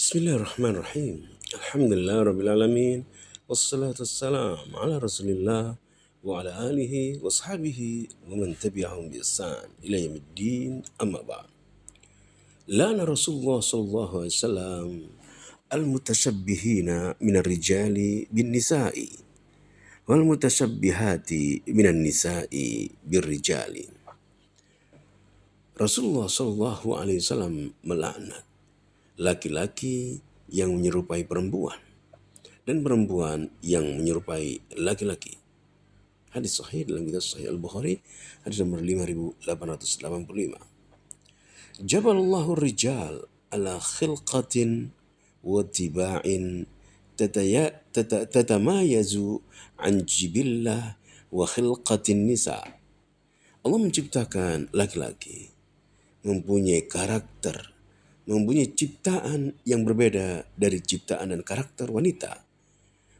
بسم الله الرحمن الرحيم الحمد لله رب العالمين والصلاة والسلام على رسول الله وعلى آله وصحبه ومن تبعهم بإحسان إلى يوم الدين أما بعد لأن رسول الله صلى الله عليه وسلم المتشبهين من الرجال بالنساء والمتشبهات من النساء بالرجال رسول الله صلى الله عليه وسلم ملعنت laki-laki yang menyerupai perempuan dan perempuan yang menyerupai laki-laki. Hadis sahih dalam kitab Sahih Al-Bukhari hadis nomor 5885. Jabalallahu rijal ala khilqatin wa tiba'in tatamayazu an jibillah wa khilqatin nisa. Allah menciptakan laki-laki mempunyai karakter mempunyai ciptaan yang berbeda dari ciptaan dan karakter wanita.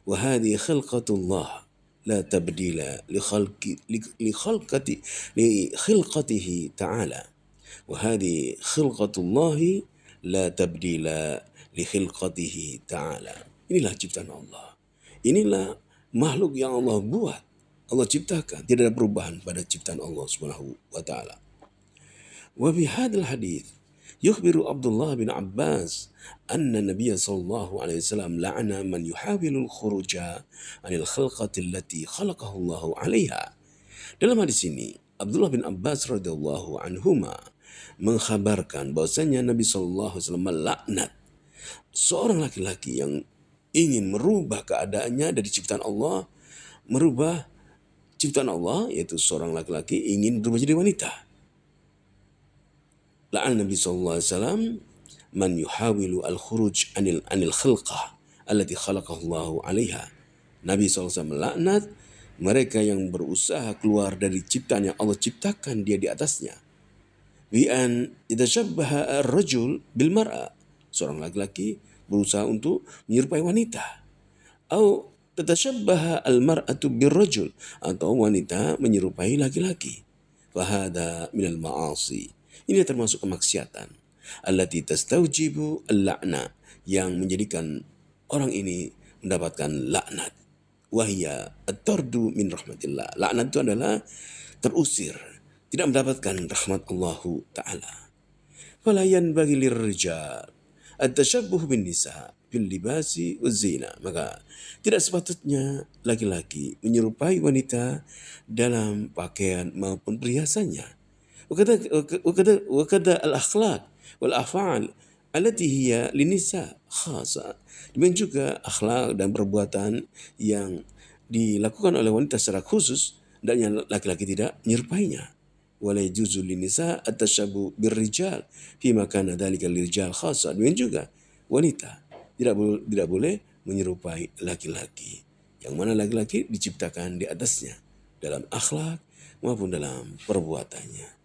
Wahadi khalqatullah la tabdila li khalqi li khalqati li khilqatihi ta'ala. Wahadi khalqatullah la tabdila li khilqatihi ta'ala. Inilah ciptaan Allah. Inilah makhluk yang Allah buat. Allah ciptakan, tidak ada perubahan pada ciptaan Allah Subhanahu wa taala. Wabi bihadzal hadits Yukhbiru Abdullah bin Abbas anna Nabiya sallallahu alaihi wasallam la'ana man yuhawilul khuruja anil khalqati allati khalaqahu Allah 'alaiha. Dalam hadis ini, Abdullah bin Abbas radhiyallahu anhuma mengkhabarkan bahwasanya Nabi sallallahu alaihi wasallam melaknat seorang laki-laki yang ingin merubah keadaannya dari ciptaan Allah, merubah ciptaan Allah yaitu seorang laki-laki ingin berubah jadi wanita la'an Nabi sallallahu alaihi wasallam man yuhawilu al-khuruj anil anil khalqah allati khalaqahu alaiha. Nabi wasallam melaknat mereka yang berusaha keluar dari ciptaan yang Allah ciptakan dia di atasnya. Bi an itashabbaha ar-rajul bil mar'a. Seorang laki-laki berusaha untuk menyerupai wanita. Au tatashabbaha al-mar'atu bir rajul atau wanita menyerupai laki-laki. Fahada minal ma'asi. Ini termasuk kemaksiatan. Allati tastaujibu al-la'na yang menjadikan orang ini mendapatkan laknat. Wahia at-tardu min rahmatillah. Laknat itu adalah terusir, tidak mendapatkan rahmat Allah Ta'ala. Falayan bagi lirjar at-tashabbuh bin nisa bil libasi zina. Maka tidak sepatutnya laki-laki menyerupai wanita dalam pakaian maupun perhiasannya. وكذلك وكذلك, وكذلك الأخلاق والأفعال التي هي للنساء khasa. Demikian juga akhlak dan perbuatan yang dilakukan oleh wanita secara khusus dan yang laki-laki tidak menyerupainya. Wala juzul linisa atasyabu birrijal fi makana dzalika lirijal khasa. Demikian juga wanita tidak boleh tidak boleh menyerupai laki-laki. Yang mana laki-laki diciptakan di atasnya dalam akhlak maupun dalam perbuatannya.